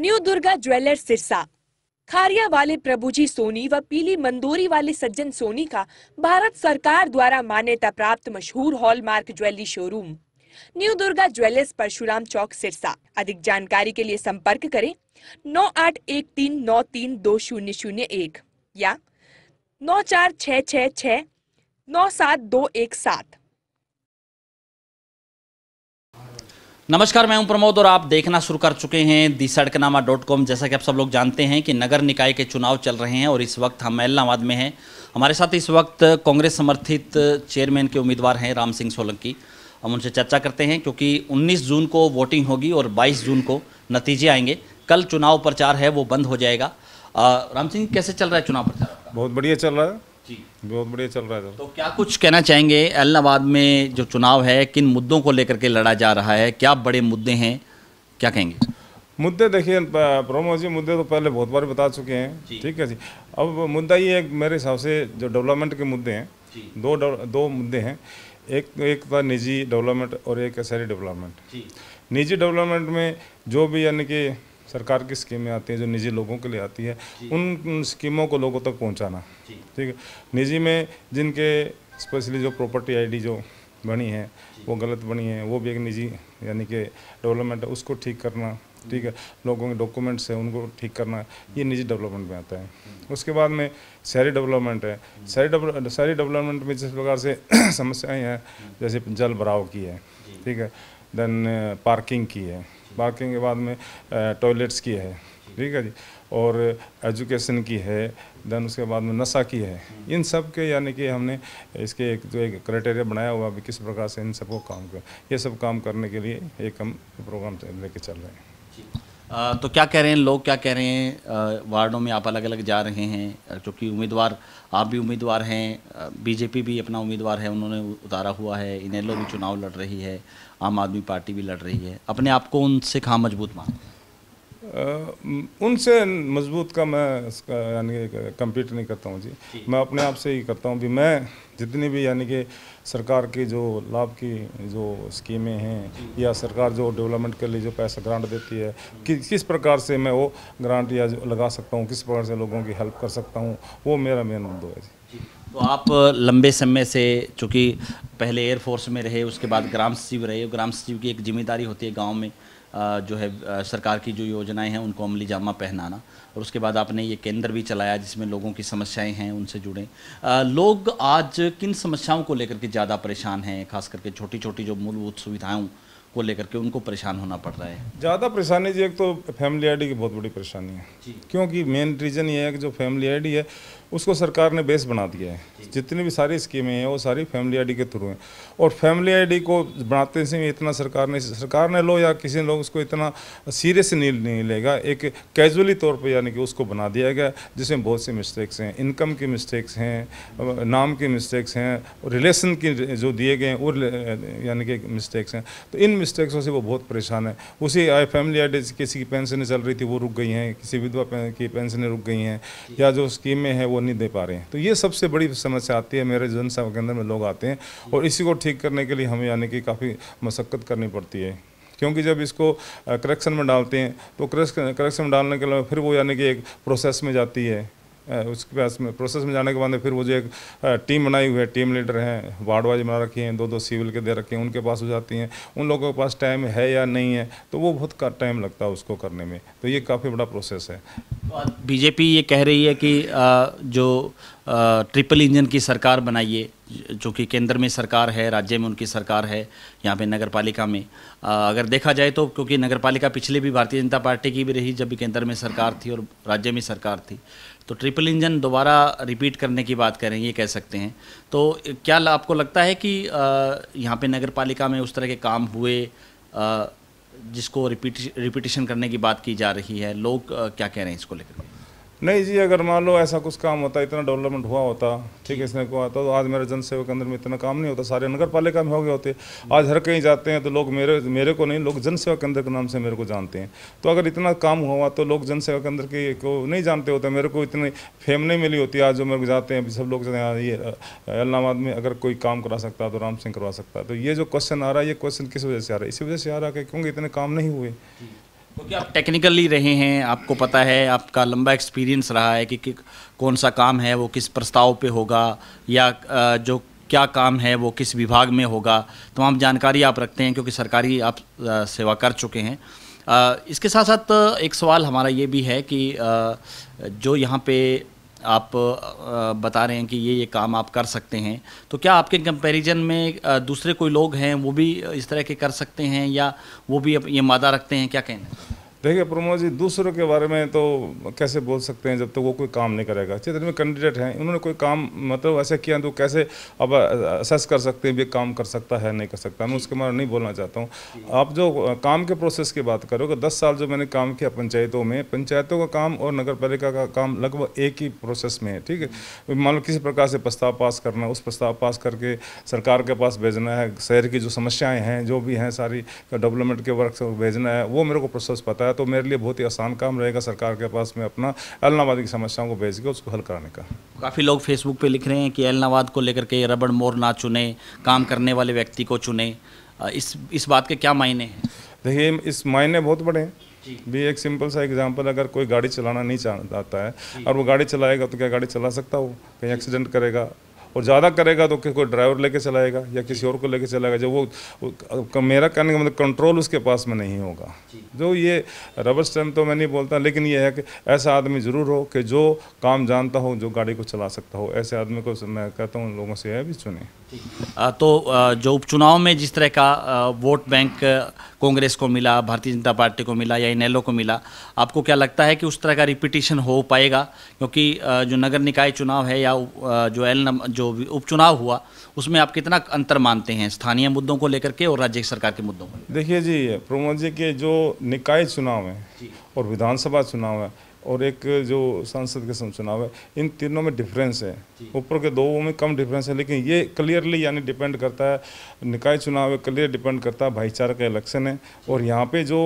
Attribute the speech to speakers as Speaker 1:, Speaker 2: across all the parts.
Speaker 1: New Durga jeweller Sirsa Khariya वाले प्रभुजी सोनी व पीली मंदोरी वाले सज्जन सोनी का भारत सरकार द्वारा मान्यता प्राप्त मशहूर hallmark jewellery showroom new Durga jewellers Parshuram Chowk Sirsa अधिक जानकारी के लिए संपर्क करें नौ आठ एक तीन नौ तीन दो शून्य शून्य एक या नौ चार छ छ छ नौ सात दो एक सात नमस्कार मैं हूं प्रमोद और आप देखना शुरू कर चुके हैं दी सड़कनामा डॉट कॉम जैसा कि आप सब लोग जानते हैं कि नगर निकाय के चुनाव चल रहे हैं और इस वक्त हम एलनाबाद में हैं हमारे साथ इस वक्त कांग्रेस समर्थित चेयरमैन के उम्मीदवार हैं राम सिंह सोलंकी हम उनसे चर्चा करते हैं क्योंकि उन्नीस जून को वोटिंग होगी और बाईस जून को नतीजे आएंगे कल चुनाव प्रचार है वो बंद हो जाएगा आ, राम सिंह कैसे चल रहा है चुनाव प्रचार बहुत बढ़िया
Speaker 2: चल रहा है जी बहुत बढ़िया चल रहा है तो, तो
Speaker 1: क्या कुछ कहना चाहेंगे एलनाबाद में जो चुनाव है किन मुद्दों को लेकर के लड़ा जा रहा है क्या बड़े मुद्दे हैं क्या कहेंगे
Speaker 2: मुद्दे देखिए प्रमोद जी मुद्दे तो पहले बहुत बार बता चुके हैं ठीक है जी अब मुद्दा ये है मेरे हिसाब से जो डेवलपमेंट के मुद्दे हैं दो दो मुद्दे हैं एक एक था निजी डेवलपमेंट और एक शहरी डेवलपमेंट निजी डेवलपमेंट में जो भी यानी कि सरकार की स्कीमें आती हैं जो निजी लोगों के लिए आती है उन स्कीमों को लोगों तक पहुंचाना ठीक है निजी में जिनके स्पेशली जो प्रॉपर्टी आईडी जो बनी है वो गलत बनी है वो भी एक निजी यानी कि डेवलपमेंट है उसको ठीक करना ठीक है लोगों के डॉक्यूमेंट्स हैं उनको ठीक करना ये निजी डेवलपमेंट में आता है हम्म। उसके बाद में शहरी डेवलपमेंट है हम्म। शहरी शहरी डेवलपमेंट में जिस प्रकार से समस्याएँ हैं हम्म। जैसे जल भराव की है ठीक है देन पार्किंग की है बाकी के बाद में टॉयलेट्स की है ठीक है जी और एजुकेशन की है देन उसके बाद में नशा की है इन सब के यानी कि हमने इसके एक जो एक क्राइटेरिया बनाया हुआ भी किस प्रकार से इन सबको काम कर ये सब काम करने के लिए एक हम प्रोग्राम लेके चल रहे हैं
Speaker 1: तो क्या कह रहे हैं लोग क्या कह रहे हैं वार्डों में आप अलग अलग जा रहे हैं क्योंकि उम्मीदवार आप भी उम्मीदवार हैं बीजेपी भी अपना उम्मीदवार है उन्होंने उतारा हुआ है इनेलो भी चुनाव लड़ रही है आम आदमी पार्टी भी लड़ रही है अपने आप को उनसे कहाँ मजबूत मानते हैं
Speaker 2: उनसे मजबूत का मैं इसका यानी कि कम्पीट नहीं करता हूँ जी मैं अपने आप से ही करता हूँ भी मैं जितनी भी यानी कि सरकार की जो लाभ की जो स्कीमें हैं या सरकार जो डेवलपमेंट के लिए जो पैसा ग्रांट देती है कि, किस प्रकार से मैं वो ग्रांट या लगा सकता हूँ किस प्रकार से लोगों की हेल्प कर सकता हूँ वो मेरा मेन मुद्दा है जी
Speaker 1: तो आप लंबे समय से चूँकि पहले एयरफोर्स में रहे उसके बाद ग्राम सचिव रहे ग्राम सचिव की एक जिम्मेदारी होती है गाँव में जो है सरकार की जो योजनाएं हैं उनको अमली जामा पहनाना और उसके बाद आपने ये केंद्र भी चलाया जिसमें लोगों की समस्याएं हैं उनसे जुड़े लोग आज किन समस्याओं को लेकर के ज़्यादा परेशान हैं खास करके छोटी छोटी जो मूलभूत सुविधाओं को लेकर के उनको परेशान होना पड़ रहा है
Speaker 2: ज़्यादा परेशानी जी एक तो फैमिली आई की बहुत बड़ी परेशानी है क्योंकि मेन रीज़न ये है कि जो फैमिली आई है उसको सरकार ने बेस बना दिया है जितनी भी सारी स्कीमें हैं वो सारी फैमिली आईडी के थ्रू हैं और फैमिली आईडी को बनाते समय इतना सरकार ने सरकार ने लो या किसी लोग उसको इतना सीरियस नहीं नहीं लेगा एक कैजुअली तौर पर यानी कि उसको बना दिया गया जिसमें बहुत से मिस्टेक्स हैं इनकम के मिस्टेक्स हैं नाम के मिस्टेक्स हैं रिलेशन के जो दिए गए हैं वो यानी कि मिस्टेक्स हैं तो इन मिस्टेक्सों से वो बहुत परेशान है उसी आई फैमिली आईडी किसी की पेंशन चल रही थी वो रुक गई हैं किसी विधवा की पेंशनें रुक गई हैं या जो स्कीमें हैं वो नहीं दे पा रहे हैं तो ये सबसे बड़ी समस्या आती है मेरे जनसभा के में लोग आते हैं और इसी को ठीक करने के लिए हमें यानी कि काफ़ी मशक्क़त करनी पड़ती है क्योंकि जब इसको करेक्शन में डालते हैं तो करेक्शन में डालने के लिए फिर वो यानी कि एक प्रोसेस में जाती है उसके पास में प्रोसेस में जाने के बाद फिर वो जो एक टीम बनाई हुई है टीम लीडर हैं वार्ड वाइज बना रखी हैं दो दो सिविल के दे रखे हैं उनके पास हो जाती हैं उन लोगों के पास टाइम है या नहीं है तो वो बहुत टाइम लगता है उसको करने में तो ये काफ़ी बड़ा प्रोसेस है
Speaker 1: बीजेपी तो ये कह रही है कि जो ट्रिपल इंजन की सरकार बनाइए जो कि केंद्र में सरकार है राज्य में उनकी सरकार है यहाँ पे नगर पालिका में आ, अगर देखा जाए तो क्योंकि नगर पालिका पिछले भी भारतीय जनता पार्टी की भी रही जब भी केंद्र में सरकार थी और राज्य में सरकार थी तो ट्रिपल इंजन दोबारा रिपीट करने की बात करें ये कह सकते हैं तो क्या आपको लगता है कि यहाँ पर नगर पालिका में उस तरह के काम हुए आ, जिसको रिपीट रिपीटेशन करने की बात की जा रही है लोग क्या कह रहे हैं इसको लेकर
Speaker 2: नहीं जी अगर मान लो ऐसा कुछ काम होता इतना डेवलपमेंट हुआ होता ठीक है इसने को आता तो आज मेरे जनसेवक अंदर में इतना काम नहीं होता सारे नगर पालिका में हो गए होते आज हर कहीं जाते हैं तो लोग मेरे मेरे को नहीं लोग जनसेवा केंद्र के नाम से मेरे को जानते हैं तो अगर इतना काम हुआ तो लोग जनसेवा केंद्र के को नहीं जानते होते मेरे को इतनी फेम नहीं मिली होती आज जो मेरे को जाते हैं सब लोग ये अल्लाहाबाद में अगर कोई काम करा सकता तो राम सिंह करवा सकता तो ये जो क्वेश्चन आ रहा है ये क्वेश्चन किस वजह से आ रहा है इसी वजह से आ रहा है क्योंकि इतने काम नहीं हुए क्योंकि आप टेक्निकली
Speaker 1: रहे हैं आपको पता है आपका लंबा एक्सपीरियंस रहा है कि, कि कौन सा काम है वो किस प्रस्ताव पे होगा या जो क्या काम है वो किस विभाग में होगा तमाम जानकारी आप रखते हैं क्योंकि सरकारी आप सेवा कर चुके हैं इसके साथ साथ एक सवाल हमारा ये भी है कि जो यहाँ पे आप बता रहे हैं कि ये ये काम आप कर सकते हैं तो क्या आपके कंपैरिजन में दूसरे कोई लोग हैं वो भी इस तरह के कर सकते हैं या वो भी ये मादा रखते हैं क्या कहना
Speaker 2: देखिए प्रमोद जी दूसरों के बारे में तो कैसे बोल सकते हैं जब तक तो वो कोई काम नहीं करेगा चित्र में कैंडिडेट हैं उन्होंने कोई काम मतलब ऐसा किया तो कैसे अब असेस कर सकते हैं भी काम कर सकता है नहीं कर सकता मैं उसके बारे में नहीं बोलना चाहता हूँ आप जो काम के प्रोसेस की बात करोगे दस साल जो मैंने काम किया पंचायतों में पंचायतों का काम और नगर पालिका का काम लगभग एक ही प्रोसेस में है ठीक है मान लो किसी प्रकार से प्रस्ताव पास करना उस प्रस्ताव पास करके सरकार के पास भेजना है शहर की जो समस्याएँ हैं जो भी हैं सारी डेवलपमेंट के वर्क भेजना है वो मेरे को प्रोसेस पता है तो मेरे लिए बहुत ही आसान काम रहेगा सरकार के पास में अपना एलनाबाद की समस्याओं को भेज के उसको हल कराने का
Speaker 1: काफ़ी लोग फेसबुक पे लिख रहे हैं कि एलनाबाद को लेकर के रबड़ मोर ना चुने काम करने वाले व्यक्ति को चुने इस इस बात के क्या मायने हैं
Speaker 2: देखिए इस मायने बहुत बड़े हैं भी एक सिंपल सा एग्जांपल अगर कोई गाड़ी चलाना नहीं चाहता है और वो गाड़ी चलाएगा तो क्या गाड़ी चला सकता हो कहीं एक्सीडेंट करेगा और ज़्यादा करेगा तो कोई ड्राइवर लेके चलाएगा या किसी और को लेके चलाएगा जब वो मेरा कहने का मतलब कंट्रोल उसके पास में नहीं होगा जो ये रबर स्टैम तो मैं नहीं बोलता लेकिन ये है कि ऐसा आदमी ज़रूर हो कि जो काम जानता हो जो गाड़ी को चला सकता हो ऐसे आदमी को मैं कहता हूँ लोगों से यह भी चुने
Speaker 1: तो जो उपचुनाव में जिस तरह का वोट बैंक कांग्रेस को मिला भारतीय जनता पार्टी को मिला या इन को मिला आपको क्या लगता है कि उस तरह का रिपीटिशन हो पाएगा क्योंकि जो नगर निकाय चुनाव है या जो एल नम, जो जो उपचुनाव हुआ उसमें आप कितना अंतर मानते हैं स्थानीय मुद्दों को लेकर के और राज्य सरकार के मुद्दों को
Speaker 2: देखिए जी प्रमोद जी के जो निकाय चुनाव है और विधानसभा चुनाव है और एक जो सांसद के चुनाव है इन तीनों में डिफरेंस है ऊपर के दो में कम डिफरेंस है लेकिन ये क्लियरली यानी डिपेंड करता है निकाय चुनाव है क्लियर डिपेंड करता है भाईचारा का इलेक्शन है और यहाँ पे जो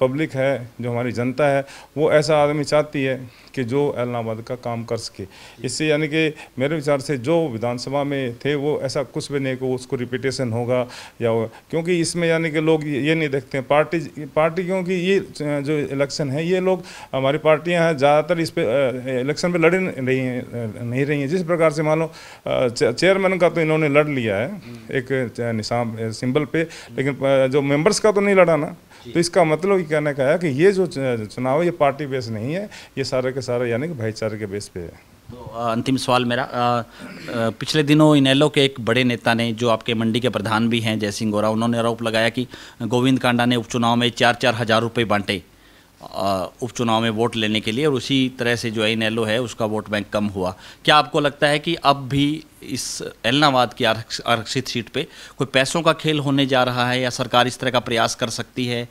Speaker 2: पब्लिक है जो हमारी जनता है वो ऐसा आदमी चाहती है कि जो एलनाबाद का काम कर सके इससे यानी कि मेरे विचार से जो विधानसभा में थे वो ऐसा कुछ भी नहीं को उसको रिपीटेशन होगा या होगा क्योंकि इसमें यानी कि लोग ये नहीं देखते हैं पार्टी पार्टी क्योंकि ये जो इलेक्शन है ये लोग हमारी पार्टियाँ हैं ज़्यादातर इस पर इलेक्शन पर लड़े रही नहीं रही हैं जिस प्रकार से मान लो चेयरमैन का तो इन्होंने लड़ लिया है एक निशान सिंबल पे लेकिन जो मेम्बर्स का तो नहीं लड़ा ना तो इसका मतलब ये कहने का है कि ये जो चुनाव है ये पार्टी बेस नहीं है ये सारे के सारे यानी कि भाईचारे के बेस पे है तो अंतिम
Speaker 1: सवाल मेरा आ, आ, पिछले दिनों इनेलो के एक बड़े नेता ने जो आपके मंडी के प्रधान भी हैं जय सिंह उन्होंने आरोप लगाया कि गोविंद कांडा ने उपचुनाव में चार चार हज़ार रुपये बांटे उपचुनाव में वोट लेने के लिए और उसी तरह से जो है इनेलो है उसका वोट बैंक कम हुआ क्या आपको लगता है कि अब भी इस एलनाबाद की आरक्षित सीट पे कोई पैसों का खेल होने जा रहा है या सरकार इस तरह का प्रयास कर सकती है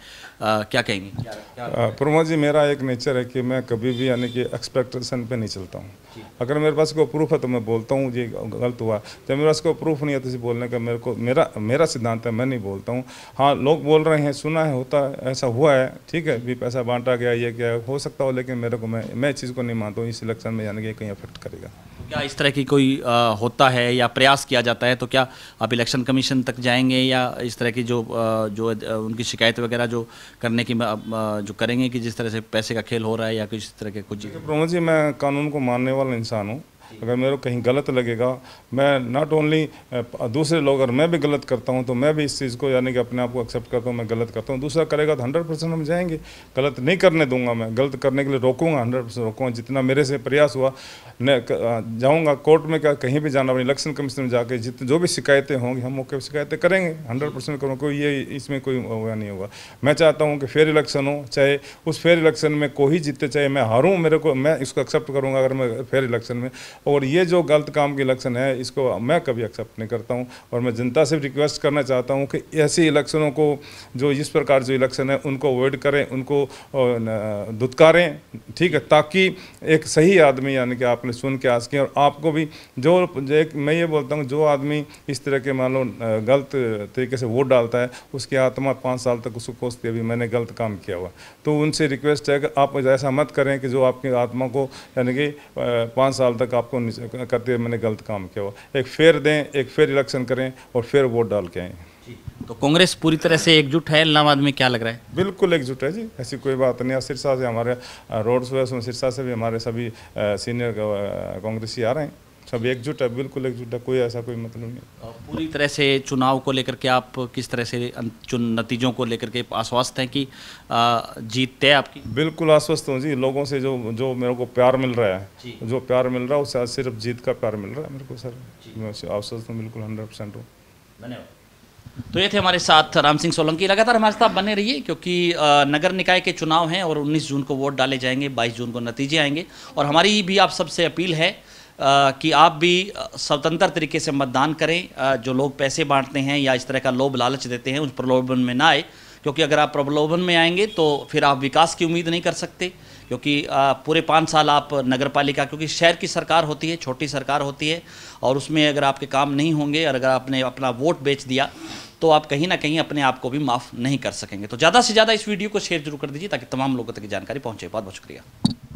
Speaker 1: आ, क्या कहेंगे
Speaker 2: प्रमोद जी मेरा एक नेचर है कि मैं कभी भी यानी कि एक्सपेक्टेशन पे नहीं चलता हूँ अगर मेरे पास कोई प्रूफ है तो मैं बोलता हूँ ये गलत हुआ जब मेरे पास कोई प्रूफ नहीं है तो इसे बोलने का मेरे को मेरा मेरा सिद्धांत है मैं नहीं बोलता हूँ हाँ लोग बोल रहे हैं सुना है होता है ऐसा हुआ है ठीक है भी पैसा बांटा गया ये क्या हो सकता हो लेकिन मेरे को मैं मैं इस चीज़ को नहीं मानता हूँ इस इलेक्शन में यानी कि कहीं अफेक्ट करेगा क्या
Speaker 1: इस तरह की कोई आ, होता है या प्रयास किया जाता है तो क्या आप इलेक्शन कमीशन तक जाएंगे या इस तरह की जो आ, जो आ, उनकी शिकायत वगैरह जो करने की आ, जो करेंगे कि जिस तरह से पैसे का खेल हो रहा है या किस तरह के कुछ प्रमोद
Speaker 2: जी मैं कानून को मानने वाला इंसान हूँ अगर मेरे को कहीं गलत लगेगा मैं नॉट ओनली दूसरे लोग अगर मैं भी गलत करता हूं तो मैं भी इस चीज़ को यानी कि अपने आप को एक्सेप्ट करता हूँ मैं गलत करता हूं दूसरा करेगा तो हंड्रेड परसेंट हम जाएंगे गलत नहीं करने दूंगा मैं गलत करने के लिए रोकूंगा हंड्रेड परसेंट रोकूँगा जितना मेरे से प्रयास हुआ जाऊँगा कोर्ट में क्या कहीं भी जाना इलेक्शन कमीशन में जाकर जितने जो भी शिकायतें होंगी हम मौके पर शिकायतें करेंगे हंड्रेड परसेंट करूँगा कोई ये इसमें कोई हुआ नहीं होगा मैं चाहता हूँ कि फेयर इलेक्शन हो चाहे उस फेयर इलेक्शन में कोई जीते चाहे मैं हारूँ मेरे को मैं इसको एक्सेप्ट करूँगा अगर मैं फेयर इलेक्शन में और ये जो गलत काम की इलेक्शन है इसको मैं कभी एक्सेप्ट नहीं करता हूँ और मैं जनता से रिक्वेस्ट करना चाहता हूँ कि ऐसे इलेक्शनों को जो इस प्रकार जो इलेक्शन है उनको अवॉइड करें उनको धुतकारें ठीक है ताकि एक सही आदमी यानी कि आपने सुन के आज के और आपको भी जो एक मैं ये बोलता हूँ जो आदमी इस तरह के मान लो गलत तरीके से वोट डालता है उसकी आत्मा पाँच साल तक उसको कोसती है अभी मैंने गलत काम किया हुआ तो उनसे रिक्वेस्ट है कि आप ऐसा मत करें कि जो आपकी आत्मा को यानी कि पाँच साल तक आप आपको करते मैंने गलत काम किया हुआ एक फेर दें एक फेर इलेक्शन करें और फिर वोट डाल के आए तो कांग्रेस पूरी तरह से एकजुट है इलाहाबाद में क्या लग रहा है बिल्कुल एकजुट है जी ऐसी कोई बात नहीं सिरसा से हमारे रोड शो है उसमें सिरसा से भी हमारे सभी सीनियर कांग्रेसी आ रहे हैं सब एकजुट है बिल्कुल एकजुट है कोई ऐसा कोई मतलब नहीं
Speaker 1: पूरी तरह से चुनाव को लेकर के आप किस तरह से अं-, नतीजों को लेकर के आश्वस्त हैं कि जीत तय आपकी
Speaker 2: बिल्कुल आश्वस्त हूँ जी लोगों से जो जो मेरे को प्यार मिल रहा है जो प्यार मिल रहा है उससे सिर्फ जीत का प्यार मिल रहा है मेरे को सर मैं आश्वस्त हूँ बिल्कुल हंड्रेड परसेंट हूँ धन्यवाद
Speaker 1: तो ये थे हमारे साथ राम सिंह सोलंकी लगातार हमारे साथ बने रहिए क्योंकि नगर निकाय के चुनाव हैं और 19 जून को वोट डाले जाएंगे 22 जून को नतीजे आएंगे और हमारी भी आप सबसे अपील है कि आप भी स्वतंत्र तरीके से मतदान करें जो लोग पैसे बांटते हैं या इस तरह का लोभ लालच देते हैं उस प्रलोभन में ना आए क्योंकि अगर आप प्रलोभन में आएंगे तो फिर आप विकास की उम्मीद नहीं कर सकते क्योंकि पूरे पाँच साल आप नगर पालिका क्योंकि शहर की सरकार होती है छोटी सरकार होती है और उसमें अगर आपके काम नहीं होंगे और अगर आपने अपना वोट बेच दिया तो आप कहीं ना कहीं अपने आप को भी माफ़ नहीं कर सकेंगे तो ज़्यादा से ज़्यादा इस वीडियो को शेयर जरूर कर दीजिए ताकि तमाम लोगों तक
Speaker 2: जानकारी पहुँचे बहुत बहुत शुक्रिया